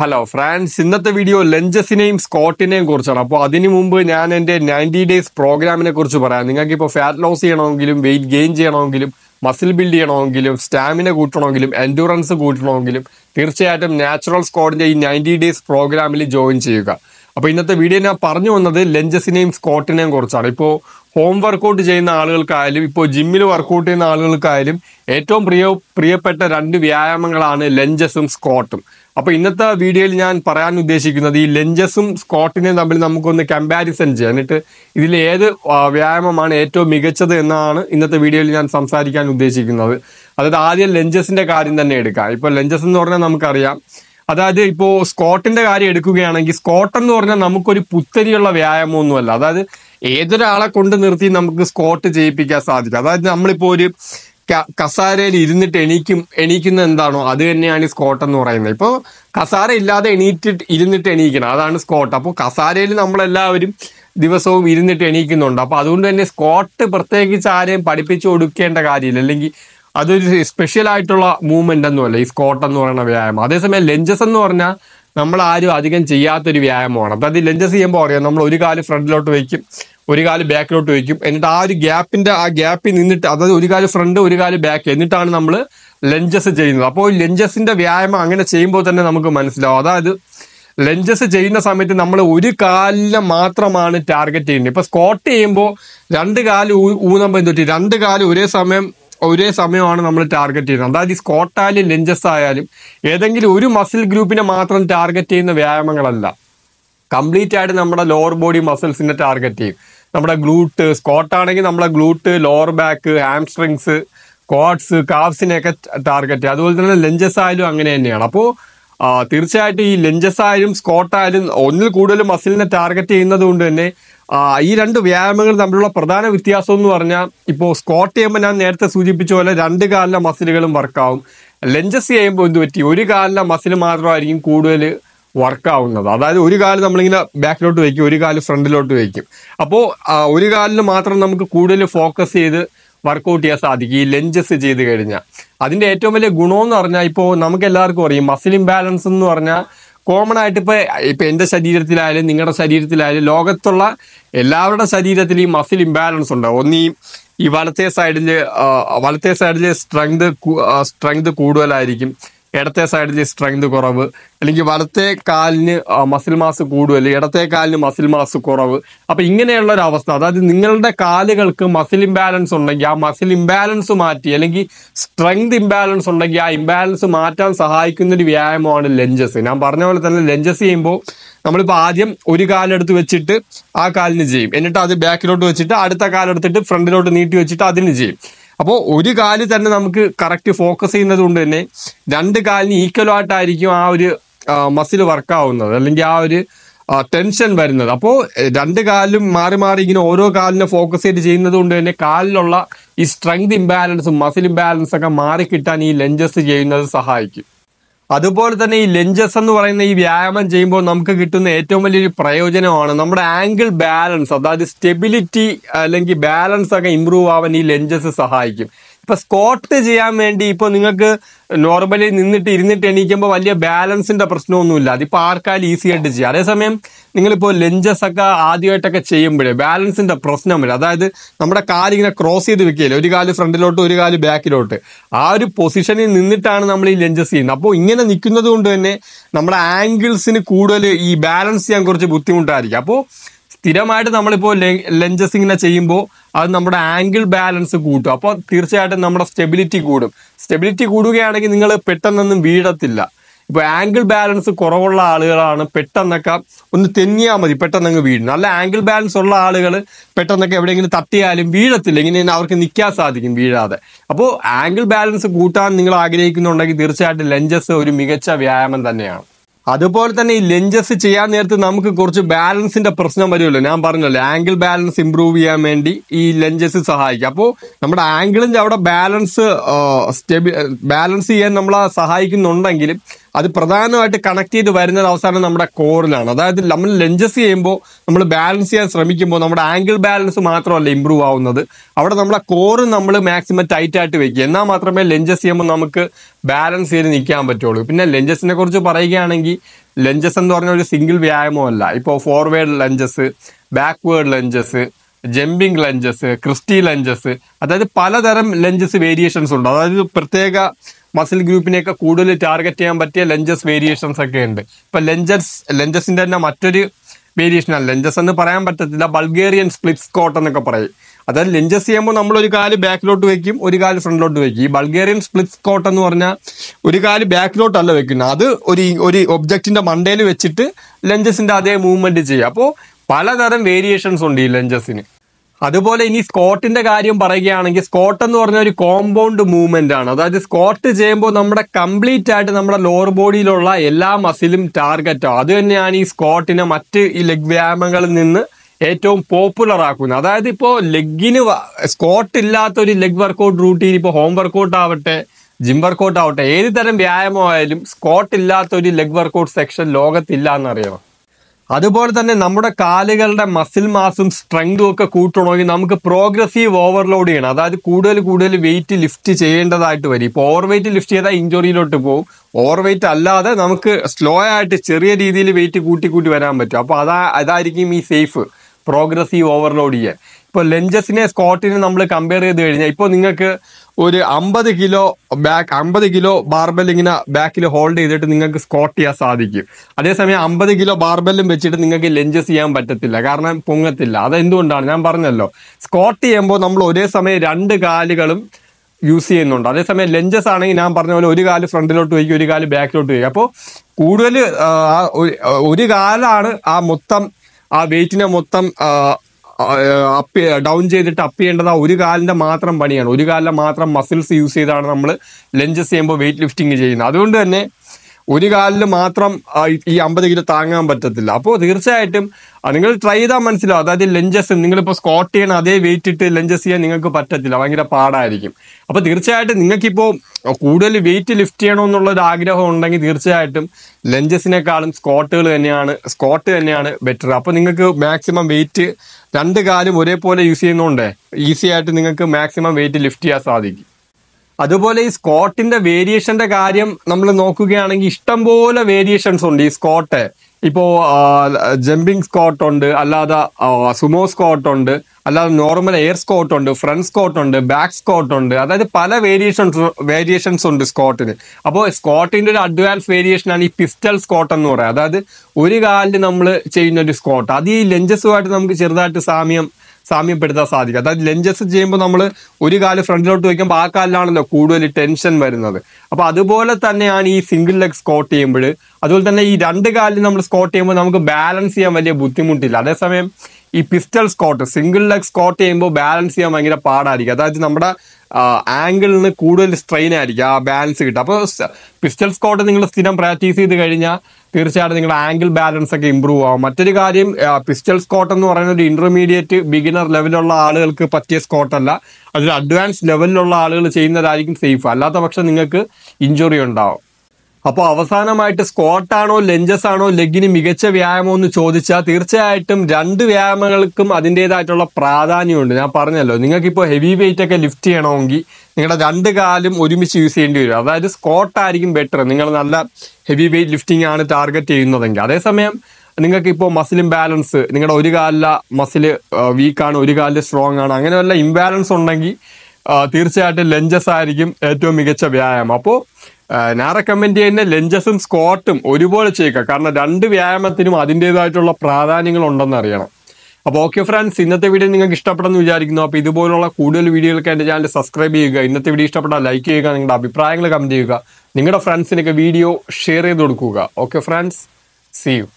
hello friends ഇന്നത്തെ video ലഞ്ചസിനെയും സ്കോട്ടിനെയും കുറിച്ചാണ് അപ്പോൾ അതിനു മുമ്പ് ഞാൻ എൻ്റെ നയൻറ്റി ഡേയ്സ് പ്രോഗ്രാമിനെ കുറിച്ച് പറയാം നിങ്ങൾക്ക് ഇപ്പോൾ ഫാറ്റ് ലോസ് ചെയ്യണമെങ്കിലും വെയിറ്റ് ഗെയിൻ ചെയ്യണമെങ്കിലും മസിൽ ബിൽഡ് ചെയ്യണമെങ്കിലും സ്റ്റാമിന കൂട്ടണമെങ്കിലും എൻഡുറൻസ് കൂട്ടണമെങ്കിലും തീർച്ചയായിട്ടും നാച്ചുറൽ സ്കോഡിൻ്റെ ഈ നയൻറ്റി ഡേയ്സ് പ്രോഗ്രാമിൽ ജോയിൻ ചെയ്യുക അപ്പോൾ ഇന്നത്തെ വീഡിയോ ഞാൻ പറഞ്ഞു വന്നത് ലഞ്ചസിനെയും സ്കോട്ടിനെയും കുറിച്ചാണ് ഇപ്പോൾ ഹോം വർക്കൗട്ട് ചെയ്യുന്ന ആളുകൾക്കായാലും ഇപ്പോൾ ജിമ്മിൽ വർക്കൗട്ട് ചെയ്യുന്ന ആളുകൾക്കായാലും ഏറ്റവും പ്രിയ പ്രിയപ്പെട്ട രണ്ട് വ്യായാമങ്ങളാണ് ലഞ്ചസും സ്കോട്ടും അപ്പോൾ ഇന്നത്തെ വീഡിയോയിൽ ഞാൻ പറയാൻ ഉദ്ദേശിക്കുന്നത് ഈ ലഞ്ചസും സ്കോട്ടിനെ തമ്മിൽ നമുക്കൊന്ന് കമ്പാരിസൺ ചെയ്യാനിട്ട് ഇതിൽ ഏത് വ്യായാമമാണ് ഏറ്റവും മികച്ചത് എന്നാണ് ഇന്നത്തെ വീഡിയോയിൽ ഞാൻ സംസാരിക്കാൻ ഉദ്ദേശിക്കുന്നത് അതായത് ആദ്യം ലഞ്ചസിൻ്റെ കാര്യം തന്നെ എടുക്കാം ഇപ്പോൾ ലഞ്ചസ് എന്ന് പറഞ്ഞാൽ നമുക്കറിയാം അതായത് ഇപ്പോൾ സ്കോട്ടിൻ്റെ കാര്യം എടുക്കുകയാണെങ്കിൽ സ്കോട്ടെന്ന് എന്ന് പറഞ്ഞാൽ നമുക്കൊരു പുത്തരിയുള്ള വ്യായാമമൊന്നുമല്ല അതായത് ഏതൊരാളെ കൊണ്ട് നിർത്തി നമുക്ക് സ്കോട്ട് ചെയ്യിപ്പിക്കാൻ സാധിക്കും അതായത് നമ്മളിപ്പോ ഒരു കസാരയിൽ ഇരുന്നിട്ട് എണീക്കും എണീക്കുന്ന എന്താണോ അത് തന്നെയാണ് ഈ സ്കോട്ട് എന്ന് പറയുന്നത് ഇപ്പോൾ കസാര ഇല്ലാതെ എണീറ്റിട്ട് ഇരുന്നിട്ട് എണീക്കണം അതാണ് സ്കോട്ട് അപ്പോൾ കസാരയിൽ നമ്മളെല്ലാവരും ദിവസവും ഇരുന്നിട്ട് എണീക്കുന്നുണ്ട് അപ്പോൾ അതുകൊണ്ട് തന്നെ സ്കോട്ട് പ്രത്യേകിച്ച് ആരെയും പഠിപ്പിച്ചു കൊടുക്കേണ്ട കാര്യമില്ല അല്ലെങ്കിൽ അതൊരു സ്പെഷ്യൽ ആയിട്ടുള്ള മൂവ്മെൻ്റ് ഒന്നുമല്ല ഈ സ്കോട്ട് എന്ന് പറയുന്ന വ്യായാമം അതേസമയം ലെഞ്ചസ് എന്ന് പറഞ്ഞാൽ നമ്മൾ ആരും അധികം ചെയ്യാത്തൊരു വ്യായാമമാണ് അതായത് ലഞ്ചസ് ചെയ്യുമ്പോൾ അറിയാം നമ്മൾ ഒരു കാല് ഫ്രണ്ടിലോട്ട് വയ്ക്കും ഒരു കാല് ബാക്കിലോട്ട് വയ്ക്കും എന്നിട്ട് ആ ഒരു ഗ്യാപ്പിന്റെ ആ ഗ്യാപ്പിൽ നിന്നിട്ട് അതായത് ഒരു കാല് ഫ്രണ്ട് ഒരു കാല് ബാക്ക് എന്നിട്ടാണ് നമ്മൾ ലഞ്ചസ് ചെയ്യുന്നത് അപ്പോൾ ലഞ്ചസിന്റെ വ്യായാമം അങ്ങനെ ചെയ്യുമ്പോൾ തന്നെ നമുക്ക് മനസ്സിലാവും അതായത് ലഞ്ചസ് ചെയ്യുന്ന സമയത്ത് നമ്മൾ ഒരു കാലിനെ മാത്രമാണ് ടാർഗറ്റ് ചെയ്യുന്നത് ഇപ്പൊ സ്കോട്ട് ചെയ്യുമ്പോൾ രണ്ട് കാല് ഊന്നുമ്പോൾ എന്തൊറ്റി രണ്ട് കാല് ഒരേ സമയം ഒരേ സമയമാണ് നമ്മൾ ടാർഗറ്റ് ചെയ്യുന്നത് അതായത് ഈ സ്കോട്ടായാലും ലെഞ്ചസ് ആയാലും ഏതെങ്കിലും ഒരു മസിൽ ഗ്രൂപ്പിനെ മാത്രം ടാർഗറ്റ് ചെയ്യുന്ന വ്യായാമങ്ങളല്ല കംപ്ലീറ്റ് ആയിട്ട് നമ്മുടെ ലോവർ ബോഡി മസിൽസിനെ ടാർഗറ്റ് ചെയ്യും നമ്മുടെ ഗ്ലൂട്ട് സ്കോട്ടാണെങ്കിൽ നമ്മുടെ glute lower back hamstrings quads കാവ്സിനെയൊക്കെ ടാർഗറ്റ് ചെയ്യും അതുപോലെ തന്നെ ലെഞ്ചസ് ആയാലും അങ്ങനെ തന്നെയാണ് അപ്പോൾ തീർച്ചയായിട്ടും ഈ ലഞ്ചസായാലും സ്കോട്ടായാലും ഒന്നിൽ കൂടുതൽ മസിലിനെ ടാർഗറ്റ് ചെയ്യുന്നത് കൊണ്ട് തന്നെ ഈ രണ്ട് വ്യായാമങ്ങൾ തമ്മിലുള്ള പ്രധാന വ്യത്യാസം എന്ന് പറഞ്ഞാൽ ഇപ്പോൾ സ്കോട്ട് ചെയ്യുമ്പോൾ ഞാൻ നേരത്തെ സൂചിപ്പിച്ച പോലെ രണ്ട് കാലിലെ മസിലുകളും വർക്കാവും ലെഞ്ചസ് ചെയ്യുമ്പോൾ എന്ത് പറ്റി ഒരു കാലിലെ മസിൽ മാത്രമായിരിക്കും കൂടുതൽ വർക്കാവുന്നത് അതായത് ഒരു കാല് നമ്മളിങ്ങനെ ബാക്കിലോട്ട് വയ്ക്കും ഒരു കാല് ഫ്രണ്ടിലോട്ട് വയ്ക്കും അപ്പോൾ ഒരു കാലിൽ മാത്രം നമുക്ക് കൂടുതൽ ഫോക്കസ് ചെയ്ത് വർക്കൗട്ട് ചെയ്യാൻ സാധിക്കും ഈ ലഞ്ചസ് ചെയ്ത് കഴിഞ്ഞാൽ അതിൻ്റെ ഏറ്റവും വലിയ ഗുണമെന്ന് പറഞ്ഞാൽ ഇപ്പോൾ നമുക്ക് എല്ലാവർക്കും അറിയാം മസിൽ ഇംബാലൻസ് എന്ന് പറഞ്ഞാൽ കോമൺ ആയിട്ട് ഇപ്പോൾ ഇപ്പോൾ എൻ്റെ ശരീരത്തിലായാലും നിങ്ങളുടെ ശരീരത്തിലായാലും ലോകത്തുള്ള എല്ലാവരുടെ ശരീരത്തിൽ ഈ മസിൽ ഇംബാലൻസ് ഉണ്ട് ഒന്ന് ഈ വലത്തേ സൈഡിൽ വലത്തേ സൈഡിൽ സ്ട്രെങ്ത് സ്ട്രെങ്ത് കൂടുതലായിരിക്കും ഇടത്തെ സൈഡിൽ സ്ട്രെങ്ത് കുറവ് അല്ലെങ്കിൽ വലത്തെ കാലിന് മസിൽ മാസ് കൂടുക അല്ലെങ്കിൽ ഇടത്തെ കാലിന് മസിൽ മാസ് കുറവ് അപ്പൊ ഇങ്ങനെയുള്ള ഒരു അവസ്ഥ അതായത് നിങ്ങളുടെ കാലുകൾക്ക് മസിൽ ഇംബാലൻസ് ഉണ്ടെങ്കിൽ ആ മസിൽ ഇംബാലൻസ് മാറ്റി അല്ലെങ്കിൽ സ്ട്രെങ്ത് ഇംബാലൻസ് ഉണ്ടെങ്കിൽ ആ ഇംബാലൻസ് മാറ്റാൻ സഹായിക്കുന്ന ഒരു വ്യായാമമാണ് ലെഞ്ചസ് ഞാൻ പറഞ്ഞ പോലെ തന്നെ ലെഞ്ചസ് ചെയ്യുമ്പോൾ നമ്മളിപ്പോൾ ആദ്യം ഒരു കാലെടുത്ത് വെച്ചിട്ട് ആ കാലിന് ചെയ്യും എന്നിട്ട് അത് ബാക്കിലോട്ട് വെച്ചിട്ട് അടുത്ത കാലെടുത്തിട്ട് ഫ്രണ്ടിലോട്ട് നീട്ടി വെച്ചിട്ട് അതിന് ചെയ്യും അപ്പോൾ ഒരു കാല് തന്നെ നമുക്ക് കറക്റ്റ് ഫോക്കസ് ചെയ്യുന്നത് കൊണ്ട് തന്നെ രണ്ട് കാലിന് ഈക്വൽ ആയിട്ടായിരിക്കും ആ ഒരു മസിൽ വർക്ക് ആവുന്നത് അല്ലെങ്കിൽ ആ ഒരു ടെൻഷൻ വരുന്നത് അപ്പോൾ രണ്ട് കാലിലും മാറി മാറി ഇങ്ങനെ ഓരോ കാലിനെ ഫോക്കസ് ചെയ്ത് ചെയ്യുന്നത് കൊണ്ട് തന്നെ കാലിലുള്ള ഈ സ്ട്രെങ്ത് ഇംബാലൻസും മസിൽ ഇംബാലൻസ് ഒക്കെ മാറി കിട്ടാൻ ഈ ലഞ്ചസ് ചെയ്യുന്നത് സഹായിക്കും അതുപോലെ തന്നെ ഈ ലെഞ്ചസ് എന്ന് പറയുന്ന ഈ വ്യായാമം ചെയ്യുമ്പോൾ നമുക്ക് കിട്ടുന്ന ഏറ്റവും വലിയൊരു പ്രയോജനമാണ് നമ്മുടെ ആംഗിൾ ബാലൻസ് അതായത് സ്റ്റെബിലിറ്റി അല്ലെങ്കിൽ ബാലൻസ് ഒക്കെ ഇമ്പ്രൂവ് ആവാൻ ഈ ലെഞ്ചസ് സഹായിക്കും ഇപ്പൊ സ്കോട്ട് ചെയ്യാൻ വേണ്ടി ഇപ്പൊ നിങ്ങൾക്ക് നോർമലി നിന്നിട്ട് ഇരുന്നിട്ട് എണീക്കുമ്പോൾ വലിയ ബാലൻസിന്റെ പ്രശ്നമൊന്നുമില്ല അതിപ്പോ ആർക്കാലും ഈസി ആയിട്ട് ചെയ്യാം അതേസമയം നിങ്ങളിപ്പോൾ ലെഞ്ചസ് ഒക്കെ ആദ്യമായിട്ടൊക്കെ ചെയ്യുമ്പോഴേ ബാലൻസിന്റെ പ്രശ്നം വരും അതായത് നമ്മുടെ കാലിങ്ങനെ ക്രോസ് ചെയ്ത് വെക്കുകയില്ല ഒരു കാല് ഫ്രണ്ടിലോട്ട് ഒരു കാല് ബാക്കിലോട്ട് ആ ഒരു പൊസിഷനിൽ നിന്നിട്ടാണ് നമ്മൾ ഈ ലെഞ്ചസ് ചെയ്യുന്നത് അപ്പോൾ ഇങ്ങനെ നിൽക്കുന്നത് കൊണ്ട് തന്നെ നമ്മുടെ ആംഗിൾസിന് കൂടുതൽ ഈ ബാലൻസ് ചെയ്യാൻ കുറച്ച് ബുദ്ധിമുട്ടായിരിക്കും അപ്പോൾ സ്ഥിരമായിട്ട് നമ്മളിപ്പോൾ ലഞ്ചസ് ഇങ്ങനെ ചെയ്യുമ്പോൾ അത് നമ്മുടെ ആംഗിൾ ബാലൻസ് കൂട്ടും അപ്പോൾ തീർച്ചയായിട്ടും നമ്മുടെ സ്റ്റെബിലിറ്റി കൂടും സ്റ്റെബിലിറ്റി കൂടുകയാണെങ്കിൽ നിങ്ങൾ പെട്ടെന്നൊന്നും വീഴത്തില്ല ഇപ്പോൾ ആംഗിൾ ബാലൻസ് കുറവുള്ള ആളുകളാണ് പെട്ടെന്നൊക്കെ ഒന്ന് തെന്നിയാൽ മതി പെട്ടെന്നങ്ങ് വീഴും നല്ല ആംഗിൾ ബാലൻസ് ഉള്ള ആളുകൾ പെട്ടെന്നൊക്കെ എവിടെയെങ്കിലും തട്ടിയാലും വീഴത്തില്ല ഇങ്ങനെ അവർക്ക് നിൽക്കാൻ സാധിക്കും വീഴാതെ അപ്പോൾ ആംഗിൾ ബാലൻസ് കൂട്ടാൻ നിങ്ങൾ ആഗ്രഹിക്കുന്നുണ്ടെങ്കിൽ തീർച്ചയായിട്ടും ലഞ്ചസ് ഒരു മികച്ച വ്യായാമം തന്നെയാണ് അതുപോലെ തന്നെ ഈ ലെഞ്ചസ് ചെയ്യാൻ നേരത്ത് നമുക്ക് കുറച്ച് ബാലൻസിന്റെ പ്രശ്നം വരുമല്ലോ ഞാൻ പറഞ്ഞല്ലോ ആംഗിൾ ബാലൻസ് ഇമ്പ്രൂവ് ചെയ്യാൻ വേണ്ടി ഈ ലെഞ്ചസ് സഹായിക്കും അപ്പോൾ നമ്മുടെ ആംഗിളിന്റെ അവിടെ ബാലൻസ് ബാലൻസ് ചെയ്യാൻ നമ്മളെ സഹായിക്കുന്നുണ്ടെങ്കിലും അത് പ്രധാനമായിട്ട് കണക്ട് ചെയ്ത് വരുന്നത് അവസാനം നമ്മുടെ കോറിലാണ് അതായത് നമ്മൾ ലഞ്ചസ് ചെയ്യുമ്പോൾ നമ്മൾ ബാലൻസ് ചെയ്യാൻ ശ്രമിക്കുമ്പോൾ നമ്മുടെ ആംഗിൾ ബാലൻസ് മാത്രമല്ല ഇമ്പ്രൂവ് ആവുന്നത് അവിടെ നമ്മുടെ കോറ് നമ്മൾ മാക്സിമം ടൈറ്റ് ആയിട്ട് വെക്കുക എന്നാൽ മാത്രമേ ലഞ്ചസ് ചെയ്യുമ്പോൾ നമുക്ക് ബാലൻസ് ചെയ്ത് നിൽക്കാൻ പറ്റുള്ളൂ പിന്നെ ലഞ്ചസിനെ കുറിച്ച് പറയുകയാണെങ്കിൽ ലഞ്ചസ് എന്ന് പറഞ്ഞ ഒരു സിംഗിൾ വ്യായാമമല്ല ഇപ്പോൾ forward lunges backward lunges jumping lunges curtsy lunges അതായത് പലതരം ലഞ്ചസ് വേരിയേഷൻസ് ഉണ്ട് അതായത് പ്രത്യേക മസിൽ ഗ്രൂപ്പിനെയൊക്കെ കൂടുതൽ ടാർഗറ്റ് ചെയ്യാൻ പറ്റിയ ലഞ്ചസ് വേരിയേഷൻസ് ഒക്കെ ഉണ്ട് ഇപ്പൊ ലഞ്ചസ് ലഞ്ചസിന്റെ തന്നെ മറ്റൊരു വേരിയേഷൻ ആണ് ലഞ്ചസ് എന്ന് പറയാൻ പറ്റത്തില്ല ബൾഗേറിയൻ സ്പ്ലിറ്റ് സ്കോട്ട് എന്നൊക്കെ പറയും അതായത് ലഞ്ചസ് ചെയ്യുമ്പോൾ നമ്മൾ ഒരു കാല് ബാക്കിലോട്ട് വെക്കും ഒരു കാല് ഫ്രണ്ടിലോട്ട് വെക്കും ഈ ബൾഗേറിയൻ സ്പ്ലിറ്റ് സ്കോട്ട് എന്ന് പറഞ്ഞാൽ ഒരു കാല് ബാക്കിലോട്ടല്ല വെക്കുന്നത് അത് ഒരു ഒരു ഒബ്ജക്റ്റിന്റെ മണ്ടയിൽ വെച്ചിട്ട് ലഞ്ചസിന്റെ അതേ മൂവ്മെന്റ് ചെയ്യുക അപ്പോൾ പലതരം വേരിയേഷൻസ് ഉണ്ട് ഈ ലഞ്ചസിന് അതുപോലെ ഇനി സ്കോട്ടിന്റെ കാര്യം പറയുകയാണെങ്കിൽ സ്കോട്ട് എന്ന് പറഞ്ഞ ഒരു കോമ്പൗണ്ട് മൂവ്മെന്റ് ആണ് അതായത് സ്കോട്ട് ചെയ്യുമ്പോൾ നമ്മുടെ കംപ്ലീറ്റ് ആയിട്ട് നമ്മുടെ ലോവർ ബോഡിയിലുള്ള എല്ലാ മസിലും ആവും അത് തന്നെയാണ് ഈ സ്കോട്ടിനെ മറ്റ് ഈ ലെഗ് വ്യായാമങ്ങളിൽ നിന്ന് ഏറ്റവും പോപ്പുലർ ആക്കുന്നത് അതായത് ഇപ്പോൾ ലെഗിന് സ്കോട്ട് ഇല്ലാത്ത ഒരു ലെഗ് വർക്കൗട്ട് റൂട്ടീൻ ഇപ്പോൾ ഹോം വർക്കൗട്ട് ആവട്ടെ ജിം വർക്കൗട്ട് ആവട്ടെ ഏത് തരം വ്യായാമമായാലും സ്കോട്ട് ഇല്ലാത്ത ഒരു ലെഗ് വർക്കൗട്ട് സെക്ഷൻ ലോകത്തില്ല എന്നറിയണം അതുപോലെ തന്നെ നമ്മുടെ കാലുകളുടെ മസിൽ മാസും സ്ട്രെങ്തും ഒക്കെ കൂട്ടണമെങ്കിൽ നമുക്ക് പ്രോഗ്രസീവ് ഓവർലോഡ് ചെയ്യണം അതായത് കൂടുതൽ കൂടുതൽ വെയിറ്റ് ലിഫ്റ്റ് ചെയ്യേണ്ടതായിട്ട് വരും ഇപ്പോൾ ഓവർ വെയിറ്റ് ലിഫ്റ്റ് ചെയ്താൽ ഇഞ്ചുറിയിലോട്ട് പോകും ഓവർ വെയിറ്റ് അല്ലാതെ നമുക്ക് സ്ലോ ആയിട്ട് ചെറിയ രീതിയിൽ വെയിറ്റ് കൂട്ടി കൂട്ടി വരാൻ പറ്റും അപ്പോൾ അതാ അതായിരിക്കും ഈ സേഫ് പ്രോഗ്രസീവ് ഓവർലോഡ് ചെയ്യാൻ ഇപ്പോൾ ലെഞ്ചസിനെ സ്കോട്ടിനെ നമ്മൾ കമ്പയർ ചെയ്ത് കഴിഞ്ഞാൽ ഇപ്പോൾ നിങ്ങൾക്ക് ഒരു അമ്പത് കിലോ ബാക്ക് അമ്പത് കിലോ ബാർബൽ ഇങ്ങനെ ബാക്കിൽ ഹോൾഡ് ചെയ്തിട്ട് നിങ്ങൾക്ക് സ്കോട്ട് ചെയ്യാൻ സാധിക്കും അതേസമയം അമ്പത് കിലോ ബാർബലും വെച്ചിട്ട് നിങ്ങൾക്ക് ലഞ്ചസ് ചെയ്യാൻ പറ്റത്തില്ല കാരണം പൊങ്ങത്തില്ല അതെന്തുകൊണ്ടാണ് ഞാൻ പറഞ്ഞല്ലോ സ്കോട്ട് ചെയ്യുമ്പോൾ നമ്മൾ ഒരേ സമയം രണ്ട് കാലുകളും യൂസ് ചെയ്യുന്നുണ്ട് അതേസമയം ലെഞ്ചസ് ആണെങ്കിൽ ഞാൻ പറഞ്ഞ പോലെ ഒരു കാല് ഫ്രണ്ടിലോട്ട് വയ്ക്കും ഒരു കാല് ബാക്കിലോട്ട് വയ്ക്കും അപ്പോൾ കൂടുതൽ ഒരു കാലാണ് ആ മൊത്തം ആ വെയിറ്റിനെ മൊത്തം അപ്പ് ഡൗൺ ചെയ്തിട്ട് അപ്പ് ചെയ്യേണ്ടത് ആ ഒരു കാലിന്റെ മാത്രം പണിയാണ് ഒരു കാലിലെ മാത്രം മസിൽസ് യൂസ് ചെയ്താണ് നമ്മൾ ലഞ്ചസ് ചെയ്യുമ്പോൾ വെയിറ്റ് ലിഫ്റ്റിംഗ് ചെയ്യുന്നത് അതുകൊണ്ട് തന്നെ ഒരു കാലിൽ മാത്രം ഈ അമ്പത് കിലോ താങ്ങാൻ പറ്റത്തില്ല അപ്പോൾ തീർച്ചയായിട്ടും നിങ്ങൾ ട്രൈ ചെയ്താൽ മനസ്സിലാവും അതായത് ലഞ്ചസ് നിങ്ങളിപ്പോൾ സ്കോട്ട് ചെയ്യണ അതേ വെയിറ്റ് ഇട്ട് ലഞ്ചസ് ചെയ്യാൻ നിങ്ങൾക്ക് പറ്റത്തില്ല ഭയങ്കര പാടായിരിക്കും അപ്പോൾ തീർച്ചയായിട്ടും നിങ്ങൾക്കിപ്പോൾ കൂടുതൽ വെയിറ്റ് ലിഫ്റ്റ് ചെയ്യണമെന്നുള്ളൊരു ഒരു ആഗ്രഹം ഉണ്ടെങ്കിൽ തീർച്ചയായിട്ടും ലഞ്ചസിനേക്കാളും സ്കോട്ടുകൾ തന്നെയാണ് സ്കോട്ട് തന്നെയാണ് ബെറ്റർ അപ്പോൾ നിങ്ങൾക്ക് മാക്സിമം വെയിറ്റ് രണ്ട് കാലും ഒരേപോലെ യൂസ് ചെയ്യുന്നതുകൊണ്ട് ഈസി ആയിട്ട് നിങ്ങൾക്ക് മാക്സിമം വെയിറ്റ് ലിഫ്റ്റ് ചെയ്യാൻ സാധിക്കും അതുപോലെ ഈ സ്കോട്ടിന്റെ വേരിയേഷന്റെ കാര്യം നമ്മൾ നോക്കുകയാണെങ്കിൽ ഇഷ്ടംപോലെ വേരിയേഷൻസ് ഉണ്ട് ഈ സ്കോട്ട് ഇപ്പോ ജമ്പിങ് സ്കോട്ട് ഉണ്ട് അല്ലാതെ സുമോ സ്കോട്ട് ഉണ്ട് അല്ലാതെ നോർമൽ എയർ സ്കോട്ട് ഉണ്ട് ഫ്രണ്ട് സ്കോട്ട് ഉണ്ട് ബാക്ക് സ്കോട്ട് ഉണ്ട് അതായത് പല വേരിയേഷൻസ് വേരിയേഷൻസ് ഉണ്ട് സ്കോട്ടിന് അപ്പോൾ സ്കോട്ടിന്റെ ഒരു അഡ്വാൻസ് ആണ് ഈ പിസ്റ്റൽ സ്കോട്ട് എന്ന് പറയുക അതായത് ഒരു കാലിൽ നമ്മൾ ചെയ്യുന്ന ഒരു സ്കോട്ട് അത് ഈ ലെഞ്ചസുമായിട്ട് നമുക്ക് ചെറുതായിട്ട് സാമ്യം സാമ്യപ്പെടുത്താൻ സാധിക്കും അതായത് ലഞ്ചസ് ചെയ്യുമ്പോൾ നമ്മൾ ഒരു കാല് ഫ്രണ്ടിലോട്ട് വയ്ക്കുമ്പോൾ ആ കാലിലാണല്ലോ കൂടുതൽ ടെൻഷൻ വരുന്നത് അപ്പോൾ അതുപോലെ തന്നെയാണ് ഈ സിംഗിൾ ലെഗ് സ്കോട്ട് ചെയ്യുമ്പോൾ അതുപോലെ തന്നെ ഈ രണ്ട് കാലിൽ നമ്മൾ സ്കോട്ട് ചെയ്യുമ്പോൾ നമുക്ക് ബാലൻസ് ചെയ്യാൻ വലിയ ബുദ്ധിമുട്ടില്ല അതേസമയം ഈ pistol squat single leg squat ചെയ്യുമ്പോൾ ബാലൻസ് ചെയ്യാൻ ഭയങ്കര പാടായിരിക്കും അതായത് നമ്മുടെ ആംഗിളിന് കൂടുതൽ സ്ട്രെയിൻ ആയിരിക്കും ആ ബാലൻസ് കിട്ടും അപ്പോൾ പിസ്റ്റൽ സ്കോട്ട് നിങ്ങൾ സ്ഥിരം പ്രാക്ടീസ് ചെയ്ത് കഴിഞ്ഞാൽ തീർച്ചയായിട്ടും നിങ്ങളുടെ ആംഗിൾ ബാലൻസ് ഒക്കെ ഇമ്പ്രൂവ് ആവും മറ്റൊരു കാര്യം പിസ്റ്റൽ സ്കോട്ട് എന്ന് പറയുന്ന ഒരു ഇന്റർമീഡിയറ്റ് ബിഗിനർ ലെവലിലുള്ള ആളുകൾക്ക് പറ്റിയ സ്കോട്ടല്ല അതൊരു അഡ്വാൻസ് ലെവലിലുള്ള ആളുകൾ ചെയ്യുന്നതായിരിക്കും സേഫ് അല്ലാത്ത പക്ഷം നിങ്ങൾക്ക് ഇഞ്ചുറി ഉണ്ടാവും അപ്പോൾ അവസാനമായിട്ട് സ്കോട്ടാണോ ലെഞ്ചസ് ആണോ ലെഗിന് മികച്ച വ്യായാമം എന്ന് ചോദിച്ചാൽ തീർച്ചയായിട്ടും രണ്ട് വ്യായാമങ്ങൾക്കും അതിൻ്റെതായിട്ടുള്ള പ്രാധാന്യമുണ്ട് ഞാൻ പറഞ്ഞല്ലോ നിങ്ങൾക്കിപ്പോൾ ഹെവി വെയിറ്റ് ഒക്കെ ലിഫ്റ്റ് ചെയ്യണമെങ്കിൽ നിങ്ങളുടെ രണ്ട് കാലും ഒരുമിച്ച് യൂസ് ചെയ്യേണ്ടി വരും അതായത് സ്കോട്ടായിരിക്കും ആയിരിക്കും ബെറ്റർ നിങ്ങൾ നല്ല ഹെവി വെയിറ്റ് ലിഫ്റ്റിംഗ് ആണ് ടാർഗറ്റ് ചെയ്യുന്നതെങ്കിൽ അതേസമയം നിങ്ങൾക്ക് മസിലും ബാലൻസ് നിങ്ങളുടെ ഒരു കാലില മസിൽ വീക്കാണ് ഒരു കാലിൽ സ്ട്രോങ് ആണ് അങ്ങനെ വല്ല ഇംബാലൻസ് ഉണ്ടെങ്കിൽ തീർച്ചയായിട്ടും ലെഞ്ചസ് ആയിരിക്കും ഏറ്റവും മികച്ച വ്യായാമം അപ്പോൾ ഞാൻ റെക്കമെൻഡ് ചെയ്യുന്ന ലെഞ്ചസും സ്ക്വാട്ടും ഒരുപോലെ ചെയ്യുക കാരണം രണ്ട് വ്യായാമത്തിനും അതിൻ്റെതായിട്ടുള്ള പ്രാധാന്യങ്ങൾ ഉണ്ടെന്ന് അറിയണം അപ്പോൾ ഓക്കെ ഫ്രണ്ട്സ് ഇന്നത്തെ വീഡിയോ നിങ്ങൾക്ക് ഇഷ്ടപ്പെട്ടെന്ന് വിചാരിക്കുന്നു അപ്പോൾ ഇതുപോലുള്ള കൂടുതൽ വീഡിയോകൾക്ക് എൻ്റെ ചാനൽ സബ്സ്ക്രൈബ് ചെയ്യുക ഇന്നത്തെ വീഡിയോ ഇഷ്ടപ്പെട്ടാൽ ലൈക്ക് ചെയ്യുക നിങ്ങളുടെ അഭിപ്രായങ്ങൾ കമൻറ്റ് ചെയ്യുക നിങ്ങളുടെ ഫ്രണ്ട്സിനൊക്കെ വീഡിയോ ഷെയർ ചെയ്ത് കൊടുക്കുക ഓക്കെ ഫ്രണ്ട്സ് സി യു